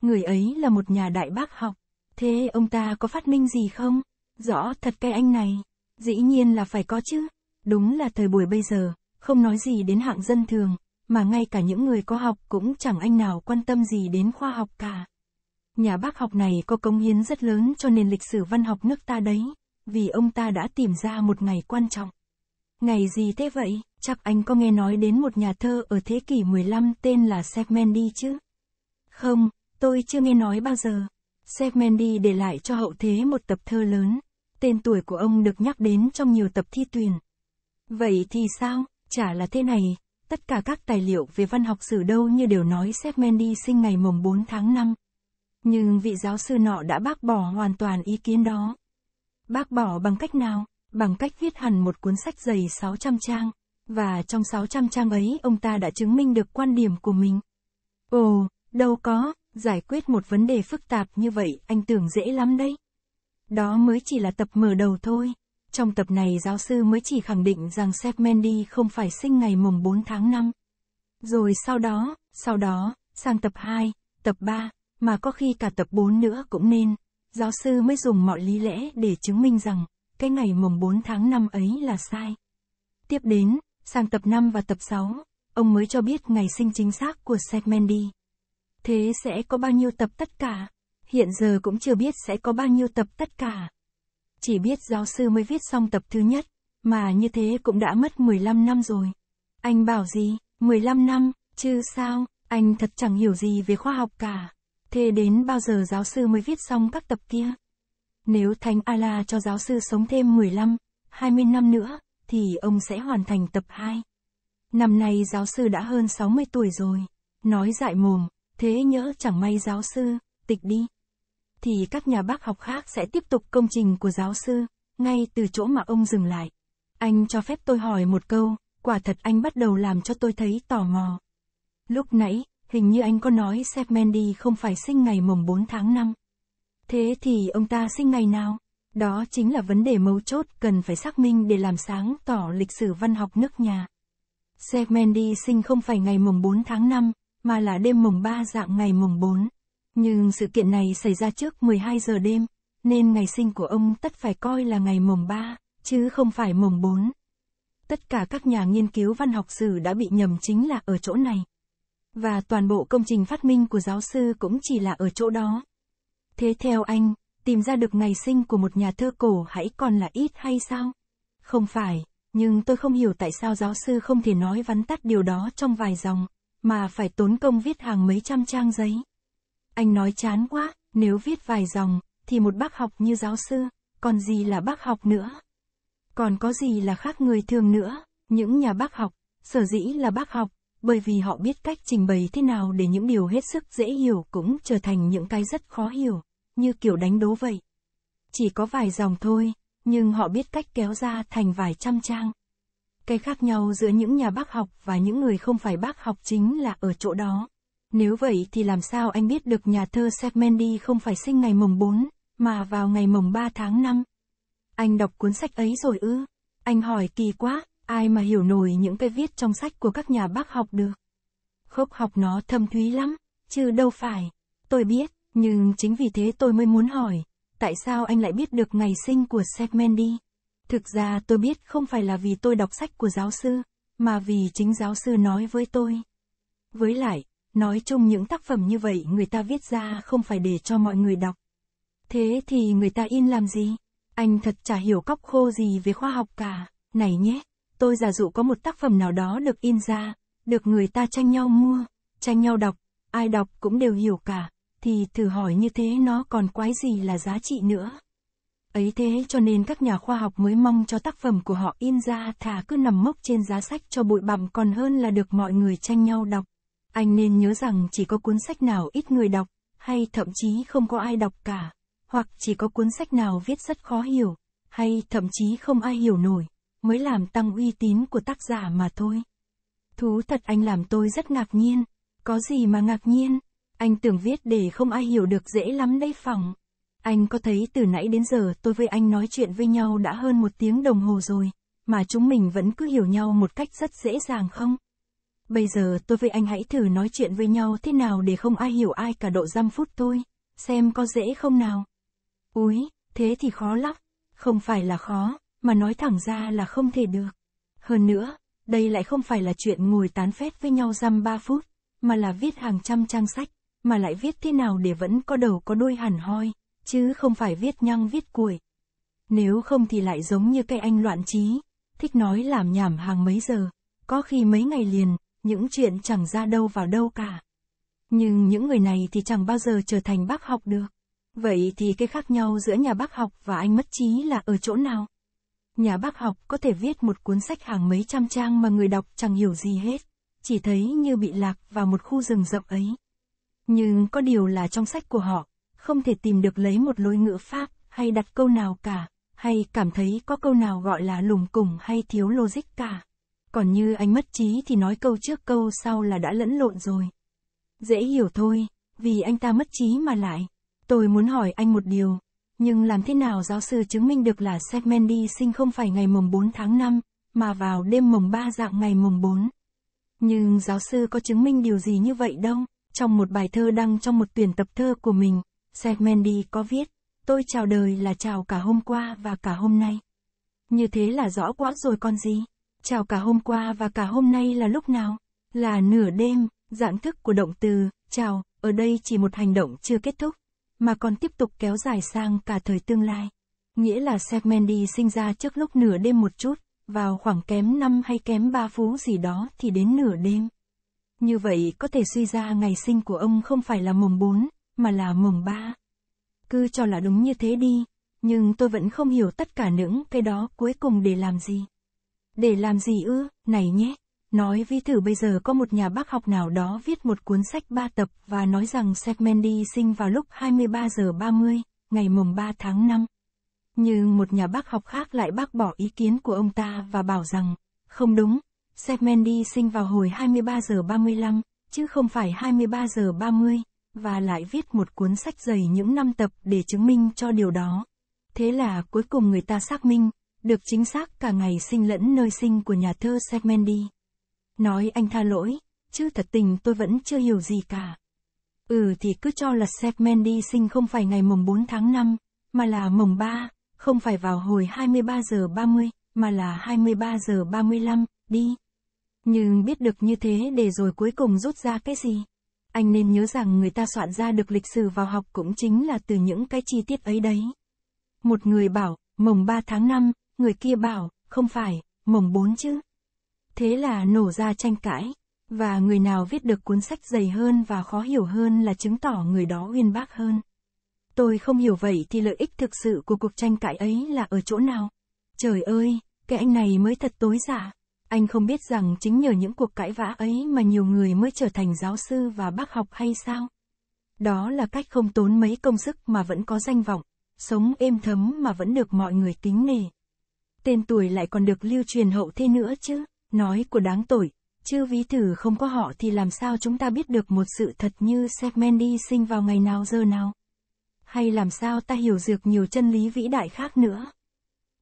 Người ấy là một nhà đại bác học. Thế ông ta có phát minh gì không? Rõ thật cái anh này. Dĩ nhiên là phải có chứ. Đúng là thời buổi bây giờ, không nói gì đến hạng dân thường, mà ngay cả những người có học cũng chẳng anh nào quan tâm gì đến khoa học cả. Nhà bác học này có công hiến rất lớn cho nền lịch sử văn học nước ta đấy, vì ông ta đã tìm ra một ngày quan trọng. Ngày gì thế vậy? Chắc anh có nghe nói đến một nhà thơ ở thế kỷ 15 tên là Segmendi chứ? Không, Tôi chưa nghe nói bao giờ. Segmendi để lại cho hậu thế một tập thơ lớn. Tên tuổi của ông được nhắc đến trong nhiều tập thi tuyển. Vậy thì sao? Chả là thế này. Tất cả các tài liệu về văn học sử đâu như đều nói Segmendi sinh ngày mùng 4 tháng 5. Nhưng vị giáo sư nọ đã bác bỏ hoàn toàn ý kiến đó. Bác bỏ bằng cách nào? Bằng cách viết hẳn một cuốn sách dày 600 trang. Và trong 600 trang ấy ông ta đã chứng minh được quan điểm của mình. Ồ, đâu có, Giải quyết một vấn đề phức tạp như vậy, anh tưởng dễ lắm đấy. Đó mới chỉ là tập mở đầu thôi. Trong tập này giáo sư mới chỉ khẳng định rằng Seth Mendy không phải sinh ngày mùng 4 tháng 5. Rồi sau đó, sau đó, sang tập 2, tập 3, mà có khi cả tập 4 nữa cũng nên. Giáo sư mới dùng mọi lý lẽ để chứng minh rằng, cái ngày mùng 4 tháng 5 ấy là sai. Tiếp đến, sang tập 5 và tập 6, ông mới cho biết ngày sinh chính xác của Seth Mendy. Thế sẽ có bao nhiêu tập tất cả? Hiện giờ cũng chưa biết sẽ có bao nhiêu tập tất cả. Chỉ biết giáo sư mới viết xong tập thứ nhất, mà như thế cũng đã mất 15 năm rồi. Anh bảo gì, 15 năm, chứ sao, anh thật chẳng hiểu gì về khoa học cả. Thế đến bao giờ giáo sư mới viết xong các tập kia? Nếu Thánh Ala cho giáo sư sống thêm 15, 20 năm nữa, thì ông sẽ hoàn thành tập 2. Năm nay giáo sư đã hơn 60 tuổi rồi. Nói dại mồm, Thế nhỡ chẳng may giáo sư, tịch đi. Thì các nhà bác học khác sẽ tiếp tục công trình của giáo sư, ngay từ chỗ mà ông dừng lại. Anh cho phép tôi hỏi một câu, quả thật anh bắt đầu làm cho tôi thấy tò mò. Lúc nãy, hình như anh có nói Seth Mendy không phải sinh ngày mồng 4 tháng 5. Thế thì ông ta sinh ngày nào? Đó chính là vấn đề mấu chốt cần phải xác minh để làm sáng tỏ lịch sử văn học nước nhà. Seth Mendy sinh không phải ngày mùng 4 tháng 5, mà là đêm mùng 3 dạng ngày mùng 4. Nhưng sự kiện này xảy ra trước 12 giờ đêm, nên ngày sinh của ông tất phải coi là ngày mùng 3, chứ không phải mùng 4. Tất cả các nhà nghiên cứu văn học sử đã bị nhầm chính là ở chỗ này. Và toàn bộ công trình phát minh của giáo sư cũng chỉ là ở chỗ đó. Thế theo anh, tìm ra được ngày sinh của một nhà thơ cổ hãy còn là ít hay sao? Không phải, nhưng tôi không hiểu tại sao giáo sư không thể nói vắn tắt điều đó trong vài dòng mà phải tốn công viết hàng mấy trăm trang giấy. Anh nói chán quá, nếu viết vài dòng, thì một bác học như giáo sư, còn gì là bác học nữa? Còn có gì là khác người thường nữa? Những nhà bác học, sở dĩ là bác học, bởi vì họ biết cách trình bày thế nào để những điều hết sức dễ hiểu cũng trở thành những cái rất khó hiểu, như kiểu đánh đố vậy. Chỉ có vài dòng thôi, nhưng họ biết cách kéo ra thành vài trăm trang. Cái khác nhau giữa những nhà bác học và những người không phải bác học chính là ở chỗ đó. Nếu vậy thì làm sao anh biết được nhà thơ Segmendi không phải sinh ngày mồng 4, mà vào ngày mồng 3 tháng 5? Anh đọc cuốn sách ấy rồi ư? Anh hỏi kỳ quá, ai mà hiểu nổi những cái viết trong sách của các nhà bác học được. Khốc học nó thâm thúy lắm, chứ đâu phải. Tôi biết, nhưng chính vì thế tôi mới muốn hỏi, tại sao anh lại biết được ngày sinh của Segmendi? Thực ra tôi biết không phải là vì tôi đọc sách của giáo sư, mà vì chính giáo sư nói với tôi. Với lại, nói chung những tác phẩm như vậy người ta viết ra không phải để cho mọi người đọc. Thế thì người ta in làm gì? Anh thật chả hiểu cóc khô gì về khoa học cả. Này nhé, tôi giả dụ có một tác phẩm nào đó được in ra, được người ta tranh nhau mua, tranh nhau đọc, ai đọc cũng đều hiểu cả, thì thử hỏi như thế nó còn quái gì là giá trị nữa. Ấy thế cho nên các nhà khoa học mới mong cho tác phẩm của họ in ra thà cứ nằm mốc trên giá sách cho bụi bặm còn hơn là được mọi người tranh nhau đọc. Anh nên nhớ rằng chỉ có cuốn sách nào ít người đọc, hay thậm chí không có ai đọc cả, hoặc chỉ có cuốn sách nào viết rất khó hiểu, hay thậm chí không ai hiểu nổi, mới làm tăng uy tín của tác giả mà thôi. Thú thật anh làm tôi rất ngạc nhiên, có gì mà ngạc nhiên, anh tưởng viết để không ai hiểu được dễ lắm đây phỏng. Anh có thấy từ nãy đến giờ tôi với anh nói chuyện với nhau đã hơn một tiếng đồng hồ rồi, mà chúng mình vẫn cứ hiểu nhau một cách rất dễ dàng không? Bây giờ tôi với anh hãy thử nói chuyện với nhau thế nào để không ai hiểu ai cả độ dăm phút tôi, xem có dễ không nào. Úi, thế thì khó lắm, không phải là khó, mà nói thẳng ra là không thể được. Hơn nữa, đây lại không phải là chuyện ngồi tán phét với nhau dăm ba phút, mà là viết hàng trăm trang sách, mà lại viết thế nào để vẫn có đầu có đuôi hẳn hoi, chứ không phải viết nhăng viết cuội. Nếu không thì lại giống như cái anh loạn trí, thích nói làm nhảm hàng mấy giờ, có khi mấy ngày liền, những chuyện chẳng ra đâu vào đâu cả. Nhưng những người này thì chẳng bao giờ trở thành bác học được. Vậy thì cái khác nhau giữa nhà bác học và anh mất trí là ở chỗ nào? Nhà bác học có thể viết một cuốn sách hàng mấy trăm trang mà người đọc chẳng hiểu gì hết, chỉ thấy như bị lạc vào một khu rừng rộng ấy. Nhưng có điều là trong sách của họ không thể tìm được lấy một lối ngữ pháp, hay đặt câu nào cả, hay cảm thấy có câu nào gọi là lùng củng hay thiếu logic cả. Còn như anh mất trí thì nói câu trước câu sau là đã lẫn lộn rồi. Dễ hiểu thôi, vì anh ta mất trí mà lại. Tôi muốn hỏi anh một điều, nhưng làm thế nào giáo sư chứng minh được là Seth Mendy sinh không phải ngày mùng 4 tháng 5, mà vào đêm mùng 3 dạng ngày mùng 4? Nhưng giáo sư có chứng minh điều gì như vậy đâu? Trong một bài thơ đăng trong một tuyển tập thơ của mình, Segmendi có viết, tôi chào đời là chào cả hôm qua và cả hôm nay. Như thế là rõ quá rồi con gì? Chào cả hôm qua và cả hôm nay là lúc nào? Là nửa đêm, dạng thức của động từ, chào, ở đây chỉ một hành động chưa kết thúc, mà còn tiếp tục kéo dài sang cả thời tương lai. Nghĩa là Segmendi sinh ra trước lúc nửa đêm một chút, vào khoảng kém năm hay kém ba phú gì đó thì đến nửa đêm. Như vậy có thể suy ra ngày sinh của ông không phải là mùng 4, mà là mùng ba. Cứ cho là đúng như thế đi, nhưng tôi vẫn không hiểu tất cả những cái đó cuối cùng để làm gì. Để làm gì ư, này nhé. Nói vi thử bây giờ có một nhà bác học nào đó viết một cuốn sách ba tập và nói rằng Segmendi sinh vào lúc 23 giờ 30, ngày mùng 3 tháng 5. Nhưng một nhà bác học khác lại bác bỏ ý kiến của ông ta và bảo rằng, không đúng, Segmendi sinh vào hồi 23 giờ 35, chứ không phải 23 giờ 30 và lại viết một cuốn sách dày những năm tập để chứng minh cho điều đó. Thế là cuối cùng người ta xác minh, được chính xác cả ngày sinh lẫn nơi sinh của nhà thơ Segmendi. Nói anh tha lỗi, chứ thật tình tôi vẫn chưa hiểu gì cả. Ừ thì cứ cho là Segmendi sinh không phải ngày mùng 4 tháng 5, mà là mùng 3, không phải vào hồi 23 giờ 30, mà là 23 giờ 35, đi. Nhưng biết được như thế để rồi cuối cùng rút ra cái gì? anh nên nhớ rằng người ta soạn ra được lịch sử vào học cũng chính là từ những cái chi tiết ấy đấy. Một người bảo, mồng 3 tháng 5, người kia bảo, không phải, mồng 4 chứ. Thế là nổ ra tranh cãi, và người nào viết được cuốn sách dày hơn và khó hiểu hơn là chứng tỏ người đó uyên bác hơn. Tôi không hiểu vậy thì lợi ích thực sự của cuộc tranh cãi ấy là ở chỗ nào? Trời ơi, cái anh này mới thật tối giả. Anh không biết rằng chính nhờ những cuộc cãi vã ấy mà nhiều người mới trở thành giáo sư và bác học hay sao? Đó là cách không tốn mấy công sức mà vẫn có danh vọng, sống êm thấm mà vẫn được mọi người kính nể. Tên tuổi lại còn được lưu truyền hậu thế nữa chứ, nói của đáng tội, chứ ví thử không có họ thì làm sao chúng ta biết được một sự thật như Seth sinh vào ngày nào giờ nào? Hay làm sao ta hiểu được nhiều chân lý vĩ đại khác nữa?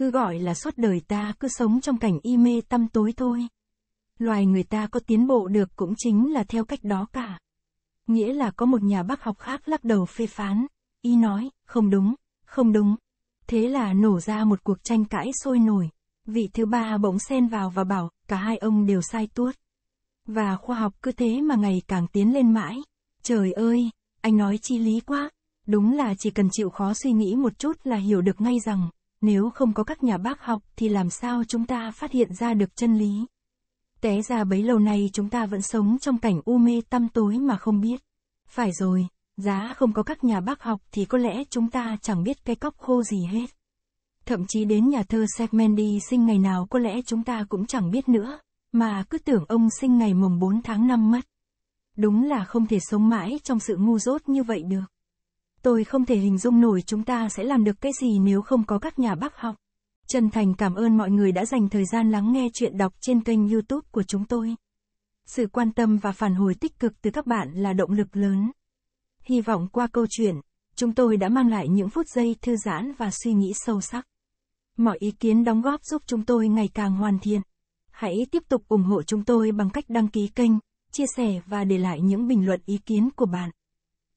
Cứ gọi là suốt đời ta cứ sống trong cảnh y mê tăm tối thôi. Loài người ta có tiến bộ được cũng chính là theo cách đó cả. Nghĩa là có một nhà bác học khác lắc đầu phê phán, y nói, không đúng, không đúng. Thế là nổ ra một cuộc tranh cãi sôi nổi. Vị thứ ba bỗng xen vào và bảo, cả hai ông đều sai tuốt. Và khoa học cứ thế mà ngày càng tiến lên mãi. Trời ơi, anh nói chi lý quá. Đúng là chỉ cần chịu khó suy nghĩ một chút là hiểu được ngay rằng, nếu không có các nhà bác học thì làm sao chúng ta phát hiện ra được chân lý? Té ra bấy lâu nay chúng ta vẫn sống trong cảnh u mê tăm tối mà không biết. Phải rồi, giá không có các nhà bác học thì có lẽ chúng ta chẳng biết cái cóc khô gì hết. Thậm chí đến nhà thơ Segmendi sinh ngày nào có lẽ chúng ta cũng chẳng biết nữa, mà cứ tưởng ông sinh ngày mùng 4 tháng 5 mất. Đúng là không thể sống mãi trong sự ngu dốt như vậy được. Tôi không thể hình dung nổi chúng ta sẽ làm được cái gì nếu không có các nhà bác học. Chân thành cảm ơn mọi người đã dành thời gian lắng nghe chuyện đọc trên kênh youtube của chúng tôi. Sự quan tâm và phản hồi tích cực từ các bạn là động lực lớn. Hy vọng qua câu chuyện, chúng tôi đã mang lại những phút giây thư giãn và suy nghĩ sâu sắc. Mọi ý kiến đóng góp giúp chúng tôi ngày càng hoàn thiện. Hãy tiếp tục ủng hộ chúng tôi bằng cách đăng ký kênh, chia sẻ và để lại những bình luận ý kiến của bạn